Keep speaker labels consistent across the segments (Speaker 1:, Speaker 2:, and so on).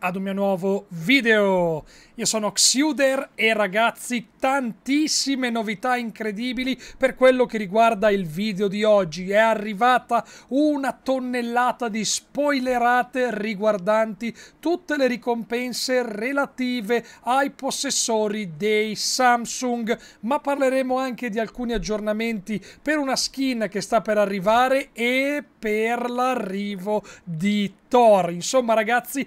Speaker 1: ad un mio nuovo video. Io sono Xuder e ragazzi, tantissime novità incredibili per quello che riguarda il video di oggi. È arrivata una tonnellata di spoilerate riguardanti tutte le ricompense relative ai possessori dei Samsung, ma parleremo anche di alcuni aggiornamenti per una skin che sta per arrivare e per l'arrivo di Thor. Insomma, ragazzi,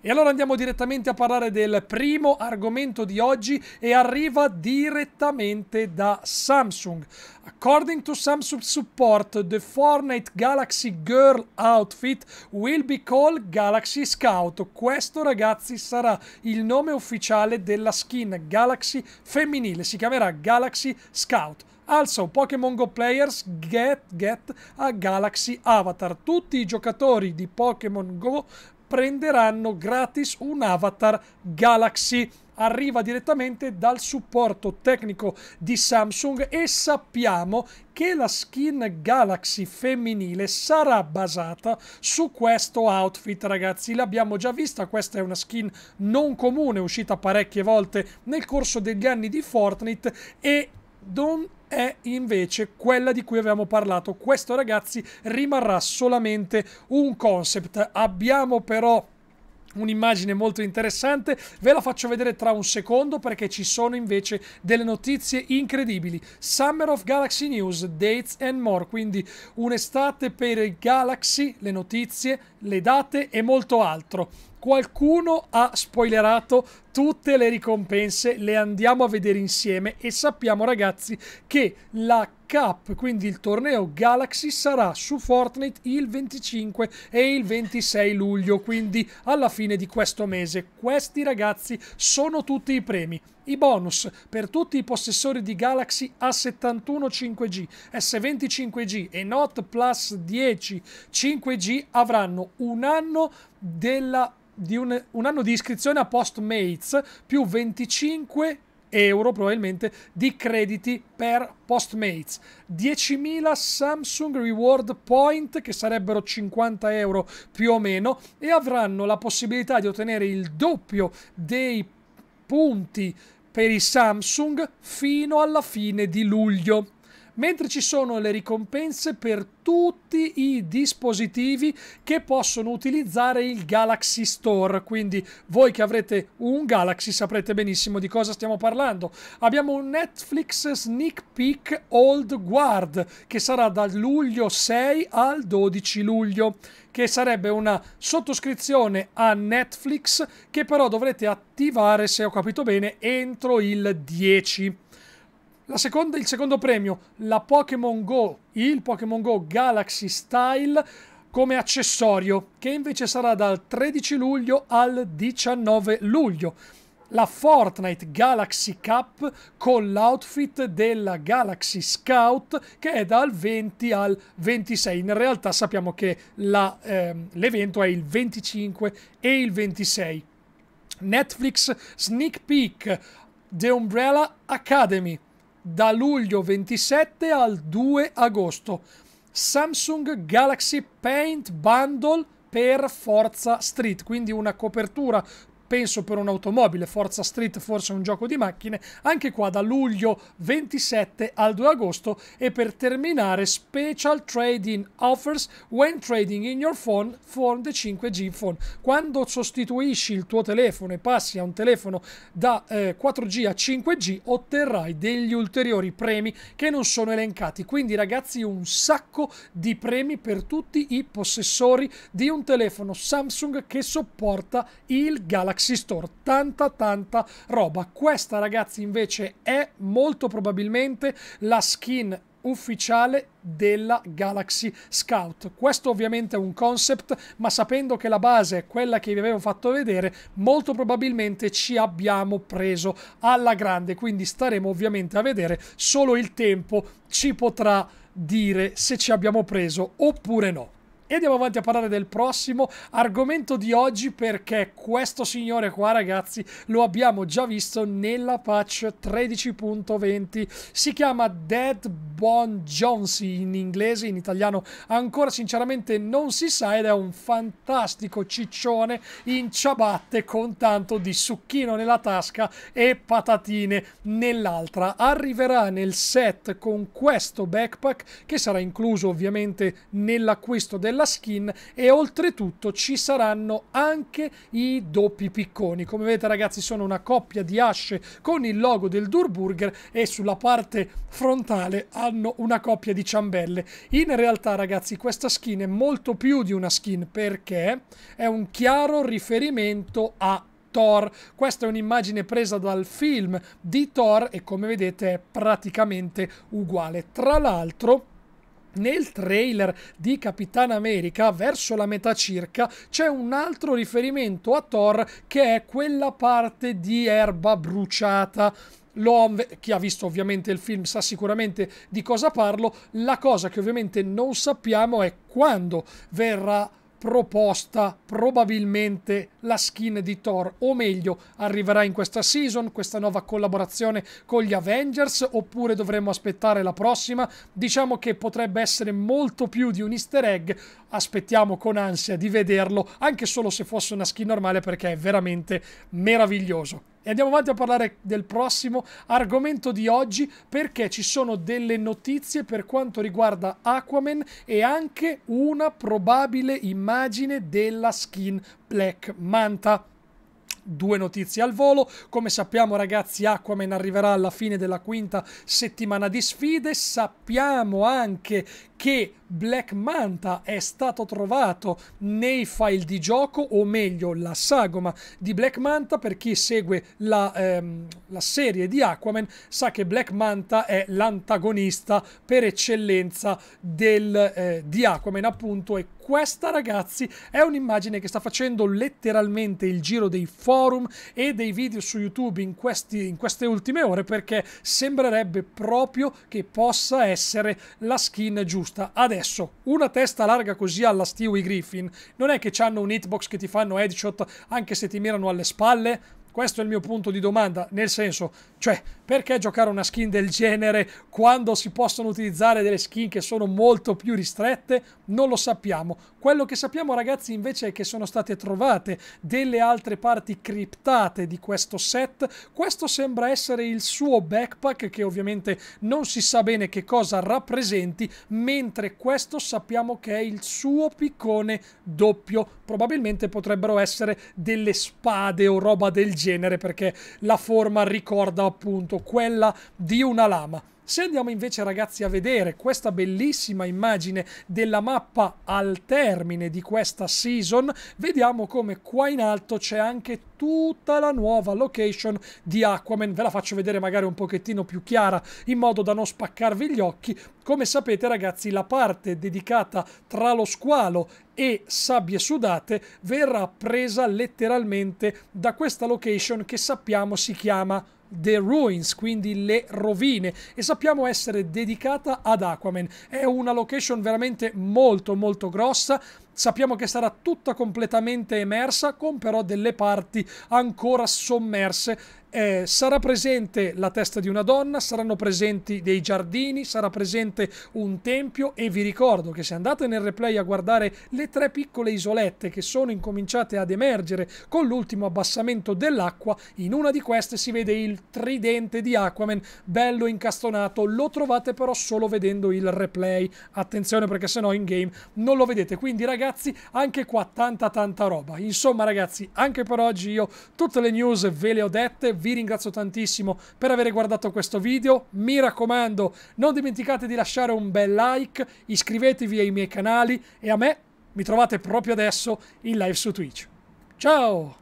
Speaker 1: E allora andiamo direttamente a parlare del primo argomento di oggi e arriva direttamente da Samsung. According to Samsung support, the Fortnite Galaxy Girl outfit will be called Galaxy Scout. Questo ragazzi sarà il nome ufficiale della skin Galaxy femminile, si chiamerà Galaxy Scout. Also, Pokémon Go players get, get a Galaxy Avatar. Tutti i giocatori di Pokémon Go prenderanno gratis un avatar Galaxy arriva direttamente dal supporto tecnico di Samsung e sappiamo che la skin Galaxy femminile sarà basata su questo outfit ragazzi l'abbiamo già vista questa è una skin non comune uscita parecchie volte nel corso degli anni di Fortnite e non è invece quella di cui avevamo parlato. Questo, ragazzi, rimarrà solamente un concept. Abbiamo però un'immagine molto interessante. Ve la faccio vedere tra un secondo perché ci sono invece delle notizie incredibili. Summer of Galaxy News, Dates and More, quindi un'estate per i Galaxy, le notizie, le date e molto altro qualcuno ha spoilerato tutte le ricompense, le andiamo a vedere insieme e sappiamo ragazzi che la Cup, quindi il torneo Galaxy sarà su Fortnite il 25 e il 26 luglio, quindi alla fine di questo mese. Questi ragazzi sono tutti i premi i bonus per tutti i possessori di Galaxy A71 5G, S25G e Note Plus 10 5G avranno un anno della di un, un, anno di iscrizione a Postmates più 25 euro probabilmente di crediti per Postmates 10.000 Samsung Reward Point che sarebbero 50 euro più o meno e avranno la possibilità di ottenere il doppio dei punti per i Samsung fino alla fine di luglio mentre ci sono le ricompense per tutti i dispositivi che possono utilizzare il Galaxy Store. Quindi voi che avrete un Galaxy saprete benissimo di cosa stiamo parlando. Abbiamo un Netflix Sneak Peek Old Guard che sarà dal luglio 6 al 12 luglio che sarebbe una sottoscrizione a Netflix che però dovrete attivare, se ho capito bene, entro il 10 seconda, il secondo premio, la Pokémon Go, il Pokémon Go Galaxy Style come accessorio, che invece sarà dal 13 luglio al 19 luglio. La Fortnite Galaxy Cup con l'outfit della Galaxy Scout che è dal 20 al 26. In realtà sappiamo che ehm, l'evento ehm, è il 25 e il 26. Netflix Sneak Peek The Umbrella Academy da luglio 27 al 2 agosto. Samsung Galaxy Paint Bundle per Forza Street, quindi una copertura penso per un'automobile, Forza Street forse un gioco di macchine, anche qua da luglio 27 al 2 agosto e per terminare special trading offers when trading in your phone for the 5G phone. Quando sostituisci il tuo telefono e passi a un telefono da eh, 4G a 5G otterrai degli ulteriori premi che non sono elencati. Quindi ragazzi un sacco di premi per tutti i possessori di un telefono Samsung che sopporta il Galaxy Galaxy Store. Tanta, tanta roba. Questa, ragazzi, invece è molto probabilmente la skin ufficiale della Galaxy Scout. Questo ovviamente è un concept, ma sapendo che la base è quella che vi avevo fatto vedere, molto probabilmente ci abbiamo preso alla grande, quindi staremo ovviamente a vedere, solo il tempo ci potrà dire se ci abbiamo preso oppure no. E andiamo avanti a parlare del prossimo argomento di oggi perché questo signore qua ragazzi lo abbiamo già visto nella patch 13.20. Si chiama Dead Bon Jones in inglese, in italiano ancora sinceramente non si sa ed è un fantastico ciccione in ciabatte con tanto di succhino nella tasca e patatine nell'altra. Arriverà nel set con questo backpack che sarà incluso ovviamente nell'acquisto della della skin e oltretutto ci saranno anche i doppi picconi. Come vedete ragazzi sono una coppia di asce con il logo del Durburger e sulla parte frontale hanno una coppia di ciambelle. In realtà ragazzi questa skin è molto più di una skin perché è un chiaro riferimento a Thor. Questa è un'immagine presa dal film di Thor e come vedete è praticamente uguale. Tra l'altro nel trailer di Capitan America, verso la metà circa, c'è un altro riferimento a Thor che è quella parte di erba bruciata chi ha visto ovviamente il film sa sicuramente di cosa parlo. La cosa che ovviamente non sappiamo è quando verrà proposta probabilmente la skin di Thor o meglio arriverà in questa season questa nuova collaborazione con gli Avengers oppure dovremmo aspettare la prossima diciamo che potrebbe essere molto più di un easter egg aspettiamo con ansia di vederlo anche solo se fosse una skin normale perché è veramente meraviglioso e andiamo avanti a parlare del prossimo argomento di oggi perché ci sono delle notizie per quanto riguarda Aquaman e anche una probabile immagine della skin Black Manta due notizie al volo. Come sappiamo, ragazzi, Aquaman arriverà alla fine della quinta settimana di sfide. Sappiamo anche che Black Manta è stato trovato nei file di gioco, o meglio la sagoma di Black Manta. Per chi segue la, ehm, la serie di Aquaman sa che Black Manta è l'antagonista per eccellenza del, eh, di Aquaman, appunto, e questa ragazzi è un'immagine che sta facendo letteralmente il giro dei forum e dei video su YouTube in, questi, in queste ultime ore perché sembrerebbe proprio che possa essere la skin giusta. Adesso adesso una testa larga così alla Stewie Griffin non è che hanno un hitbox che ti fanno headshot anche se ti mirano alle spalle questo è il mio punto di domanda nel senso cioè perché giocare una skin del genere quando si possono utilizzare delle skin che sono molto più ristrette? Non lo sappiamo. Quello che sappiamo ragazzi invece è che sono state trovate delle altre parti criptate di questo set. Questo sembra essere il suo backpack che ovviamente non si sa bene che cosa rappresenti, mentre questo sappiamo che è il suo piccone doppio. Probabilmente potrebbero essere delle spade o roba del genere perché la forma ricorda appunto appunto quella di una lama. Se andiamo invece ragazzi a vedere questa bellissima immagine della mappa al termine di questa season, vediamo come qua in alto c'è anche tutta la nuova location di Aquaman. Ve la faccio vedere magari un pochettino più chiara in modo da non spaccarvi gli occhi. Come sapete ragazzi la parte dedicata tra lo squalo e sabbie sudate verrà presa letteralmente da questa location che sappiamo si chiama The Ruins, quindi le rovine, e sappiamo essere dedicata ad Aquaman. È una location veramente molto molto grossa, sappiamo che sarà tutta completamente emersa con però delle parti ancora sommerse eh, sarà presente la testa di una donna, saranno presenti dei giardini, sarà presente un tempio e vi ricordo che se andate nel replay a guardare le tre piccole isolette che sono incominciate ad emergere con l'ultimo abbassamento dell'acqua, in una di queste si vede il tridente di Aquaman bello incastonato, lo trovate però solo vedendo il replay, attenzione perché se no in game non lo vedete, quindi ragazzi ragazzi anche qua tanta tanta roba insomma ragazzi anche per oggi io tutte le news ve le ho dette vi ringrazio tantissimo per aver guardato questo video mi raccomando non dimenticate di lasciare un bel like iscrivetevi ai miei canali e a me mi trovate proprio adesso in live su Twitch ciao